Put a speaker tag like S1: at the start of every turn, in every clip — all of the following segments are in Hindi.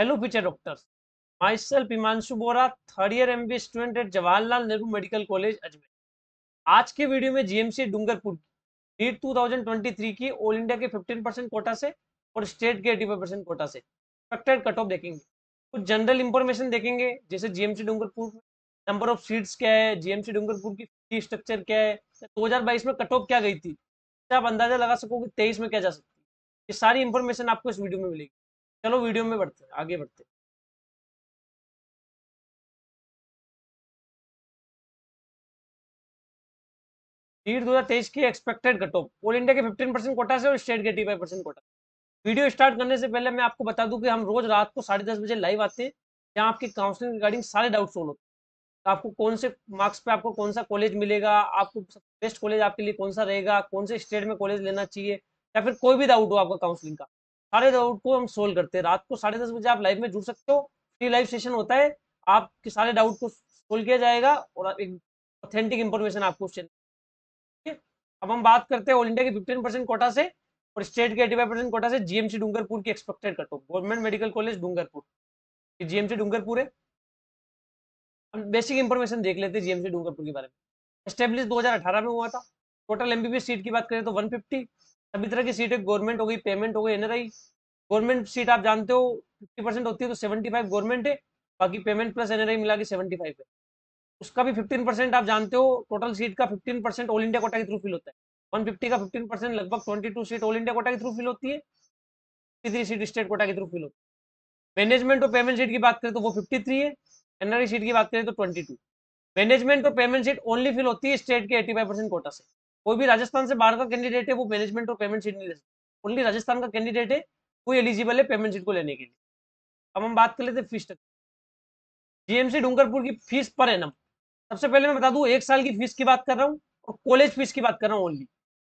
S1: allopathy doctors myself Himanshu Bora third year M B student at Jawaharlal Nehru medical college Ajmer आज के वीडियो में जीएमसी डूंगरपुर की नीट 2023 की ऑल इंडिया के 15 परसेंट कोटा से और स्टेट के 85 परसेंट कोटा से कट ऑफ देखेंगे कुछ जनरल इंफॉर्मेशन देखेंगे जैसे GMC Dungarpur number of seats क्या है जीएमसी डूंगरपुर की फी स्ट्रक्चर क्या है दो में कट ऑफ क्या गई थी आप अंदाजा लगा सकोगे तेईस में क्या जा सकती है ये सारी इंफॉर्मेशन आपको इस वीडियो में मिलेगी चलो वीडियो में बढ़ते आगे बढ़ते तीर दो की एक्सपेक्टेड कटॉप ऑल इंडिया के 15 परसेंट कोटा से और स्टेट के five percent quota video start करने से पहले मैं आपको बता दूं कि हम रोज रात को साढ़े दस बजे लाइव आते हैं जहां आपकी काउंसलिंग रिगार्डिंग सारे डाउट सोल्व होते हैं आपको कौन से मार्क्स पे आपको कौन सा कॉलेज मिलेगा आपको बेस्ट कॉलेज आपके लिए कौन सा रहेगा कौन से स्टेट में कॉलेज लेना चाहिए या फिर कोई भी डाउट हो आपका काउंसलिंग का सारे डाउट को हम सोल्व करते हैं रात को साढ़े दस बजे आप लाइव में जुड़ सकते हो फ्री लाइव सेशन होता है आपके सारे डाउट को सोल्व किया जाएगा और एक ऑथेंटिक इंफॉर्मेशन आपको उस चैनल अब हम बात करते हैं ऑल इंडिया के फिफ्टीन परसेंट कोटा से और स्टेट के एटी फाइव परसेंट कोटा से जीएमसी डूंगरपुर की expected cut off government medical college Dungarpur GMC Dungarpur है हम बेसिक इंफॉर्मेशन देख लेते हैं जीएमसी डूंगरपुर के बारे में स्टेब्लिश 2018 में हुआ था टोटल एमबीबीएस सीट की बात करें तो 150 सभी तरह की सीट है गवर्नमेंट हो गई पेमेंट हो गई एनआरआई गवर्नमेंट सीट आप जानते हो फिफ्टी परसेंट होती है तो सेवेंटी फाइव गवर्नमेंट है बाकी पेमेंट प्लस एनआरआई मिला के सेवेंटी फाइव है उसका भी फिफ्टीन परसेंट आप जानते हो टोटल सीट का fifteen percent all India quota के थ्रू फिल होता है वन फिफ्टी का फिफ्टीन परसेंट लगभग twenty seat all India quota के थ्रू फिल होती है fifty three seat state quota के थ्रू फिल होती है मैनेजमेंट और पेमेंट सीट की बात करें तो वो फिफ्टी थ्री है एनआरआई सीट की बात करें तो ट्वेंटी मैनेजमेंट और पेमेंट सीट ओनली फिल होती है स्टेट के एटी फाइव परसेंट कोटा से कोई भी राजस्थान से बाहर का कैंडिडेट है वो मैनेजमेंट और पेमेंट सीट नहीं ले सकता ओनली राजस्थान का कैंडिडेट है वो एलिजिबल है पेमेंट सीट को लेने के लिए अब हम बात कर लेते हैं फीस स्ट्रक्चर जीएमसी डूंगरपुर की फीस पर एनम सबसे पहले मैं बता दू एक साल की फीस की बात कर रहा हूँ और कॉलेज फीस की बात कर रहा हूँ ओनली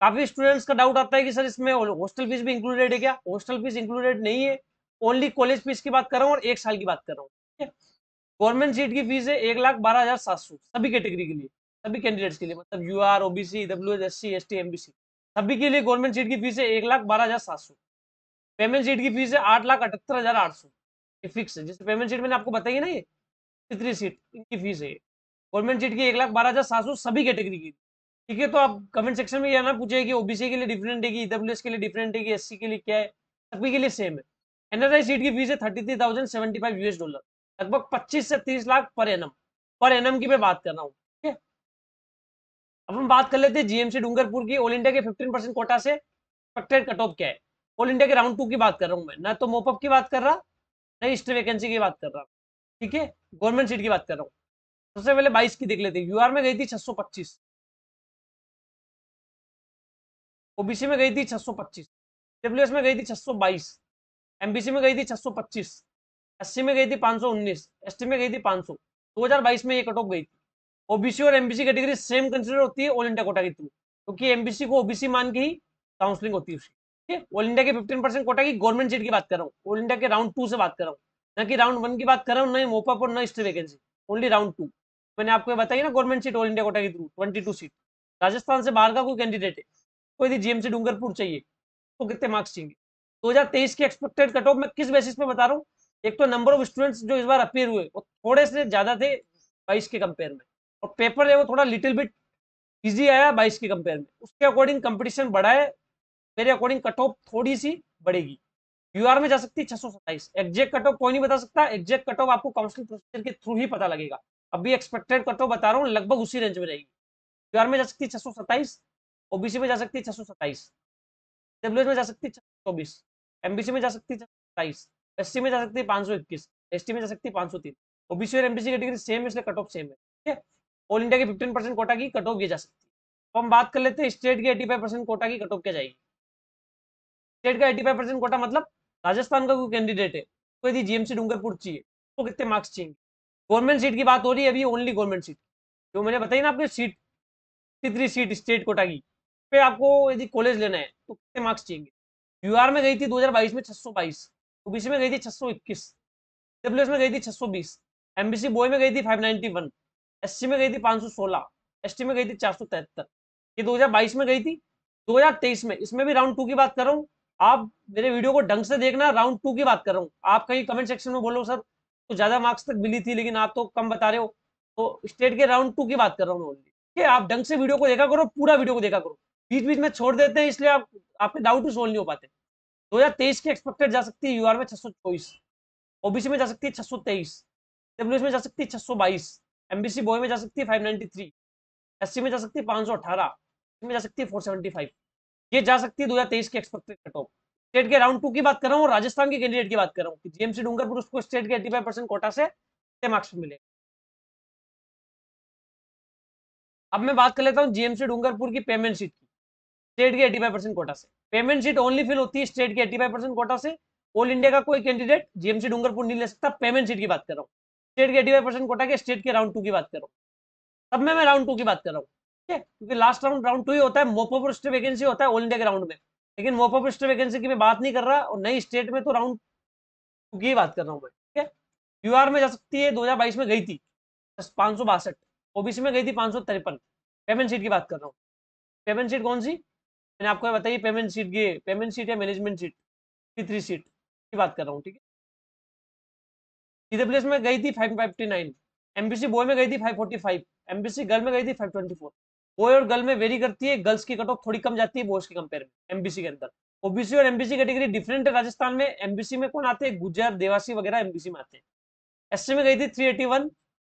S1: काफी स्टूडेंट्स का डाउट आता है कि सर इसमें हॉस्टल फीस भी इंक्लूडेड है क्या हॉस्टल फीस इंक्लूडेड नहीं है ओनली कॉलेज फीस की बात कर रहा हूँ और एक साल की बात कर रहा हूँ गवर्नमेंट सीट की फीस है एक लाख बारह हजार सात सौ सभी कैटेगरी के लिए सभी कैंडिडेट्स के लिए मतलब U R O B C W S S C S T M B C सभी के लिए गवर्नमेंट सीट की फीस है एक लाख बारह हजार सात सौ पेमेंट सीट की फीस है आठ लाख अठहत्तर हजार आठ सौ ये फिक्स है जैसे पेमेंट सीट मैंने आपको बताई ना ये तीसरी सीट इनकी फीस है गवर्नमेंट सीट की एक लाख बारह हजार सात सौ सभी कैटेगरी की ठीक है तो आप कमेंट सेक्शन में यह ना पूछे कि ओबीसी के लिए डिफरेंट है कि ईडब्ल्यू e के लिए डिफरेंट है कि एससी के लिए क्या है सभी के लिए सेम है एनआरआई सीट की फीस है thirty three thousand seventy five US dollar लगभग पच्चीस से तीस lakh per annum per annum की मैं बात कर रहा हूँ अब हम बात कर लेते हैं जीएमसी डूंगरपुर की ऑल इंडिया के 15 परसेंट कोटा से एक्सपेक्टेड कट ऑफ क्या है ऑल इंडिया के राउंड टू की बात कर रहा हूँ मैं ना तो मोपअप की बात कर रहा ना ईस्ट वैकेंसी की बात कर रहा ठीक है गवर्नमेंट सीट की बात कर रहा हूँ सबसे पहले बाईस की देख लेते यूआर में गई थी छह ओबीसी में गई थी छह सौ में गई थी छह एमबीसी में गई थी छह एससी में गई थी 519, एसटी में गई थी 500, 2022 में ये कट ऑफ गई थी ओबीसी और एमबीसी कैटेगरी सेम कंसिडर होती है ऑल इंडिया कोटा के थ्रू क्योंकि एमबीसी को ओबीसी मान के ही काउंसलिंग होती है उसकी ऑल इंडिया के फिफ्टीन परसेंट कोटा की गवर्नमेंट सीट की बात कर रहा हूँ ऑल इंडिया के राउंड टू से बात कर रहा हूँ ना कि राउंड वन की बात कर रहा हूँ नहीं मोपअप और न stay vacancy only round two मैंने आपको बताया ना government seat all India quota के थ्रू ट्वेंटी सीट राजस्थान से बाहर का कोई कैंडिडेट है कोई यदि जीएमसी डूंगरपुर चाहिए तो कितने मार्क्स चाहिए तेईस की एक्सपेक्टेड कट ऑफ मैं किस बेसिस पे बता रहा हूँ एक तो नंबर ऑफ स्टूडेंट्स जो इस बार अपीयर हुए वो थोड़े से ज्यादा थे बाईस के कंपेयर में और पेपर है वो थोड़ा लिटिल बिट इजी आया बाईस के कंपेयर में उसके अकॉर्डिंग कंपटीशन बढ़ा है मेरे अकॉर्डिंग कट ऑफ थोड़ी सी बढ़ेगी यूआर में जा सकती है छह सौ सत्ताईस एग्जैक्ट कट ऑफ कोई नहीं बता सकता एग्जैक्ट कट ऑफ आपको काउंसिल प्रोसीजर के थ्रू ही पता लगेगा अभी एक्सपेक्टेड कट ऑफ बता रहा हूँ लगभग उसी रेंज में रहेगी आर में जा सकती है छह सौ सत्ताईस ओबीसी में जा सकती है छह सौ सत्ताईस डब्ल्यू में जा सकती है छह सौ चौबीस एमबीसी में जा सकती है छह सत्ताईस एस में जा सकती है पाँच सौ इक्कीस एस में जा सकती है पाँच सौ तीन ओबीसी और एमबीसी कैटेगरी सेम है इसलिए कट ऑफ सेम है ठीक है ऑल इंडिया के फिफ्टीन परसेंट कोटा की कट ऑफ की जा सकती है तो हम बात कर लेते हैं स्टेट के एटी फाइव परसेंट कोटा की कट ऑफ क्या जाएगी स्टेट का एटी फाइव परसेंट कोटा मतलब राजस्थान का कोई कैंडिडेट है तो यदि जीएमसी डूंगरपुर चाहिए तो कितने मार्क्स चाहिए गवर्नमेंट सीट की बात हो रही है अभी ओनली गवर्नमेंट सीट जो मैंने बताई ना आपकी सीट तीसरी सीट स्टेट कोटा की पे आपको यदि कॉलेज लेना है तो कितने मार्क्स चाहिए यूआर में गई थी 2022 में 622 ओबीसी में गई थी छह 621 डब्ल्यूएस में गई थी छह 620 एमबीसी बॉय में गई थी 591 एससी में गई थी 516 टी में गई थी 473 ये 2022 में गई थी 2023 में इसमें भी राउंड टू की बात कर रहा हूँ आप मेरे वीडियो को ढंग से देखना राउंड टू की बात कर रहा हूँ आप कहीं कमेंट सेक्शन में बोलो सर तो ज्यादा मार्क्स तक मिली थी लेकिन आप तो कम बता रहे हो तो स्टेट के राउंड टू की बात कर रहा हूँ ठीक है आप ढंग से वीडियो को देखा करो पूरा वीडियो को देखा करो बीच बीच में छोड़ देते हैं इसलिए आप आपके डाउट भी सोल्व नहीं हो पाते 2023 की एक्सपेक्टेड जा सकती है यूआर में छह चौबीस ओबीसी में जा सकती है 623 डब्ल्यूएस में जा सकती है बाईस एमबीसी बॉय में जा सकती है 593 एससी में जा सकती है 518 में जा सकती है 475 ये जा सकती है 2023 के एक्सपेक्टेड कट ऑफ स्टेट के राउंड टू की बात कर रहा हूँ राजस्थान के कैंडिडेट की बात कर रहा हूँ जीएमसी डूंगरपुर उसको स्टेट के एटी कोटा से मार्क्स मिले अब मैं बात कर लेता हूँ जीएमसी डूंगरपुर की पेमेंट सीट की स्टेट की एटी परसेंट कोटा से पेमेंट सीट ओनली फिल होती है स्टेट की एटी परसेंट कोटा से ऑल इंडिया का कोई कैंडिडेट जीएमसी डूंगरपुर नहीं ले सकता पेमेंट सीट की बात कर रहा हूँ स्टेट के एटी परसेंट कोटा के स्टेट के राउंड टू की बात करो तब मैं राउंड टू की बात कर रहा हूँ ठीक है क्योंकि लास्ट राउंड राउंड टू ही होता है मोपो पर स्टेट वैकेंसी होता है ऑल इंडिया के राउंड में लेकिन मोपो पर स्टेट वैकेंसी की मैं बात नहीं कर रहा और नई स्टेट में तो राउंड टू की बात कर रहा हूँ मैं ठीक है यूआर में जा सकती है बाईस में गई थी पाँच सौ बासठ ओबीसी में गई थी पाँच सौ तिरपन पेमेंट सीट की बात कर रहा हूँ पेमेंट सीट कौन सी मैंने आपको बताइए पेमेंट सीट की पेमेंट सीट या मैनेजमेंट सीट थ्री सीट की बात कर रहा हूँ ठीक है डीडब्ल्यूएस में गई थी 559 एमबीसी बॉय में गई थी 545 एमबीसी गर्ल में गई थी 524 बॉय और गर्ल में वेरी करती है गर्ल्स की कट ऑफ थोड़ी कम जाती है बॉयज के कंपेयर में एमबीसी के अंदर ओबीसी और एमबीसी कैटेगरी डिफरेंट है राजस्थान में एमबीसी में कौन आते हैं गुजर देवासी वगैरह एमबीसी में आते हैं एससी में गई थी 381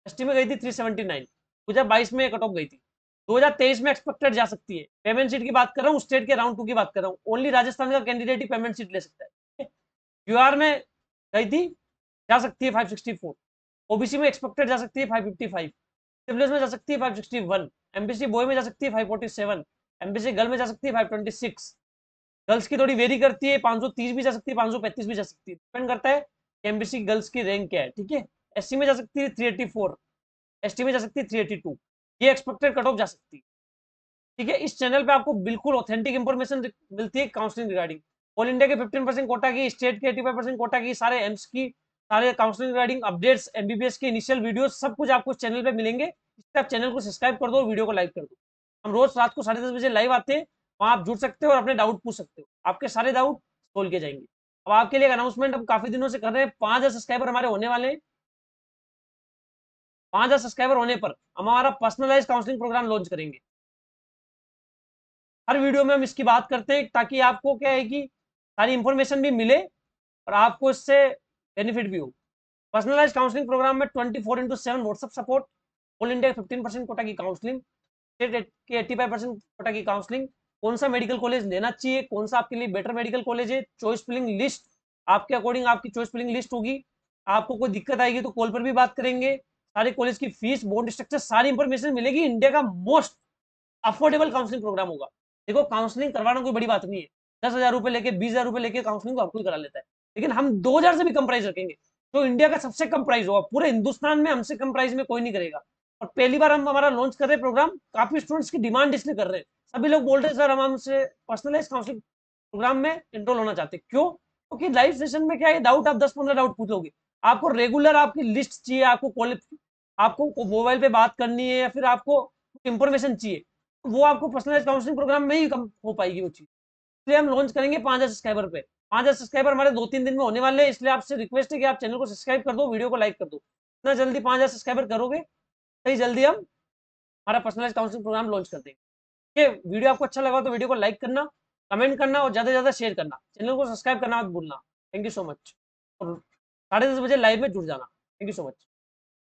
S1: एसटी में गई थी 379 2022 में कट ऑफ गई थी 2023 में एक्सपेक्टेड जा सकती है पेमेंट सीट की बात कर रहा हूँ स्टेट के राउंड टू की बात कर रहा हूँ ओनली राजस्थान का कैंडिडेट ही पेमेंट सीट ले सकता है यूआर में गई थी जा सकती है 564 ओबीसी में एक्सपेक्टेड जा सकती है 555 सिविलियंस में जा सकती है 561 एमबीसी बॉय में जा सकती है 547 एमबीसी गर्ल में जा सकती है 526 गर्ल्स की थोड़ी वेरी करती है 530 भी जा सकती है 535 भी जा सकती है डिपेंड करता है कि एमबीसी गर्ल्स की रैंक क्या है ठीक है एससी में जा सकती है 384 एसटी में जा सकती है 382 ये एक्सपेक्टेड कट ऑफ जा सकती है ठीक है इस चैनल पे आपको बिल्कुल ऑथेंटिक इंफॉर्मेशन मिलती है काउंसलिंग रिगार्डिंग ऑल इंडिया के 15 परसेंट कोटा की स्टेट के 85 कोटा की सारे एम्स की सारे काउंसलिंग रिगार्डिंग अपडेट्स एमबीबीएस के इनिशियल वीडियो सब कुछ आपको चैनल पे मिलेंगे इसलिए आप चैनल को सब्सक्राइब कर दो वीडियो को लाइक कर दो हम रोज रात को साढ़े दस बजे लाइव आते हैं वहाँ आप जुड़ सकते हो और अपने डाउट पूछ सकते हो आपके सारे डाउट खोल के जाएंगे अब आपके लिए अनाउंसमेंट हम काफी दिनों से कर रहे हैं पांच सब्सक्राइबर हमारे होने वाले हैं पांच सब्सक्राइबर होने पर हम हमारा पर्सनलाइज काउंसलिंग प्रोग्राम लॉन्च करेंगे हर वीडियो में हम इसकी बात करते हैं ताकि आपको क्या है कि सारी इंफॉर्मेशन भी मिले और आपको इससे बेनिफिट भी हो पर्सनलाइज काउंसलिंग प्रोग्राम में twenty four into seven WhatsApp support all India fifteen percent quota की काउंसलिंग स्टेट के एट्टी फाइव परसेंट कोटा की काउंसलिंग कौन सा मेडिकल कॉलेज लेना चाहिए कौन सा आपके लिए बेटर मेडिकल कॉलेज है चॉइस फिलिंग लिस्ट आपके अकॉर्डिंग आपकी चॉइस फिलिंग लिस्ट होगी आपको कोई दिक्कत आएगी तो कॉल पर भी बात करेंगे सारे कॉलेज की फीस बोर्ड स्ट्रक्चर सारी इंफॉर्मेशन मिलेगी इंडिया का मोस्ट अफोर्डेबल काउंसलिंग प्रोग्राम होगा देखो काउंसलिंग करवाना कोई बड़ी बात नहीं है दस हजार रुपये लेके बीस हजार रुपये लेके काउंसलिंग को आपको करा लेता है लेकिन हम 2000 से भी कम प्राइस रखेंगे तो इंडिया का सबसे कम प्राइस होगा पूरे हिंदुस्तान में हमसे कम प्राइस में कोई नहीं करेगा और पहली बार हम हमारा लॉन्च कर रहे हैं प्रोग्राम काफी स्टूडेंट्स की डिमांड इसलिए कर रहे हैं सभी लोग बोल रहे हैं सर हम हमसे पर्सनलाइज काउंसलिंग प्रोग्राम में एनरोल होना चाहते हैं क्यों क्योंकि लाइव सेशन में क्या है डाउट आप दस पंद्रह डाउट पूछोगे आपको रेगुलर आपकी लिस्ट चाहिए आपको आपको मोबाइल पे बात करनी है या फिर आपको इंफॉर्मेशन चाहिए वो आपको पर्सनलाइज काउंसलिंग प्रोग्राम में ही कम हो पाएगी वो चीज़ इसलिए हम लॉन्च करेंगे पाँच हज़ार सब्सक्राइबर पे पांच हजार सब्सक्राइबर हमारे दो तीन दिन में होने वाले हैं इसलिए आपसे रिक्वेस्ट है कि आप चैनल को सब्सक्राइब कर दो वीडियो को लाइक कर दो इतना जल्दी पांच हजार सब्सक्राइबर करोगे सही जल्दी हम हमारा पर्सनलाइज काउंसलिंग प्रोग्राम लॉन्च कर देंगे है वीडियो आपको अच्छा लगा तो वीडियो को लाइक करना कमेंट करना और ज्यादा से ज्यादा शेयर करना चैनल को सब्सक्राइब करना बोलना भूलना थैंक यू सो मच और साढ़े दस बजे लाइव में जुड़ जाना थैंक यू सो मच